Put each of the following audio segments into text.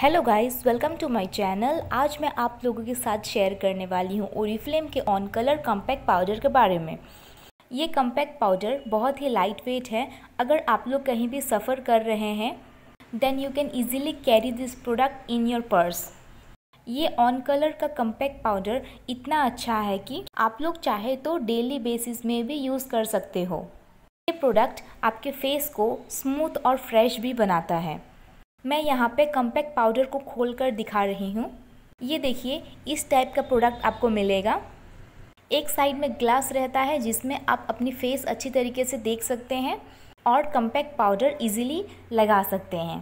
hello guys welcome to my channel आज मैं आप लोगों के साथ शेयर करने वाली हूँ ओरिफ्लेम के ऑन कलर कॉम्पैक्ट पाउडर के बारे में ये कॉम्पैक्ट पाउडर बहुत ही लाइट वेट है अगर आप लोग कहीं भी सफ़र कर रहे हैं then you can easily carry this product in your purse ये ऑन कलर का कम्पैक्ट पाउडर इतना अच्छा है कि आप लोग चाहे तो डेली बेसिस में भी यूज़ कर सकते हो ये प्रोडक्ट आपके फेस को स्मूथ और फ्रेश भी बनाता है मैं यहाँ पे कम्पैक्ट पाउडर को खोल कर दिखा रही हूँ ये देखिए इस टाइप का प्रोडक्ट आपको मिलेगा एक साइड में ग्लास रहता है जिसमें आप अपनी फेस अच्छी तरीके से देख सकते हैं और कम्पैक्ट पाउडर ईजिली लगा सकते हैं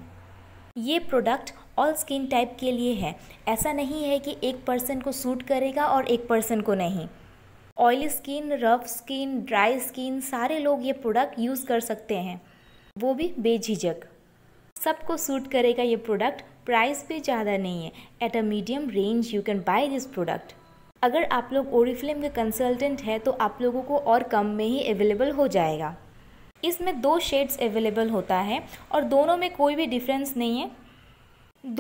ये प्रोडक्ट ऑल स्किन टाइप के लिए है ऐसा नहीं है कि एक पर्सन को सूट करेगा और एक पर्सन को नहीं oily skin rough skin dry skin सारे लोग ये प्रोडक्ट यूज़ कर सकते हैं वो भी बेझिझक सबको सूट करेगा ये प्रोडक्ट प्राइस भी ज़्यादा नहीं है at a medium range you can buy this product अगर आप लोग ओरिफ्लेम के कंसल्टेंट हैं तो आप लोगों को और कम में ही अवेलेबल हो जाएगा इसमें दो शेड्स अवेलेबल होता है और दोनों में कोई भी डिफरेंस नहीं है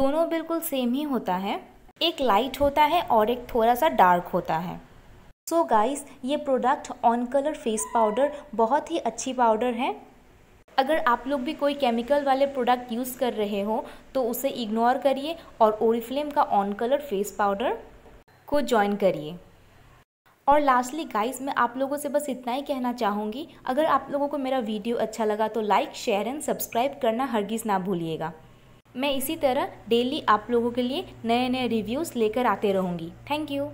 दोनों बिल्कुल सेम ही होता है एक लाइट होता है और एक थोड़ा सा डार्क होता है सो so गाइस ये product on colour face powder बहुत ही अच्छी पाउडर है अगर आप लोग भी कोई केमिकल वाले प्रोडक्ट यूज़ कर रहे हो तो उसे इग्नोर करिए और ओरिफ्लेम का ऑन कलर फेस पाउडर को ज्वाइन करिए और लास्टली गाइस मैं आप लोगों से बस इतना ही कहना चाहूँगी अगर आप लोगों को मेरा वीडियो अच्छा लगा तो लाइक शेयर एंड सब्सक्राइब करना हरगिज़ ना भूलिएगा मैं इसी तरह डेली आप लोगों के लिए नए नए रिव्यूज़ लेकर आते रहूँगी थैंक यू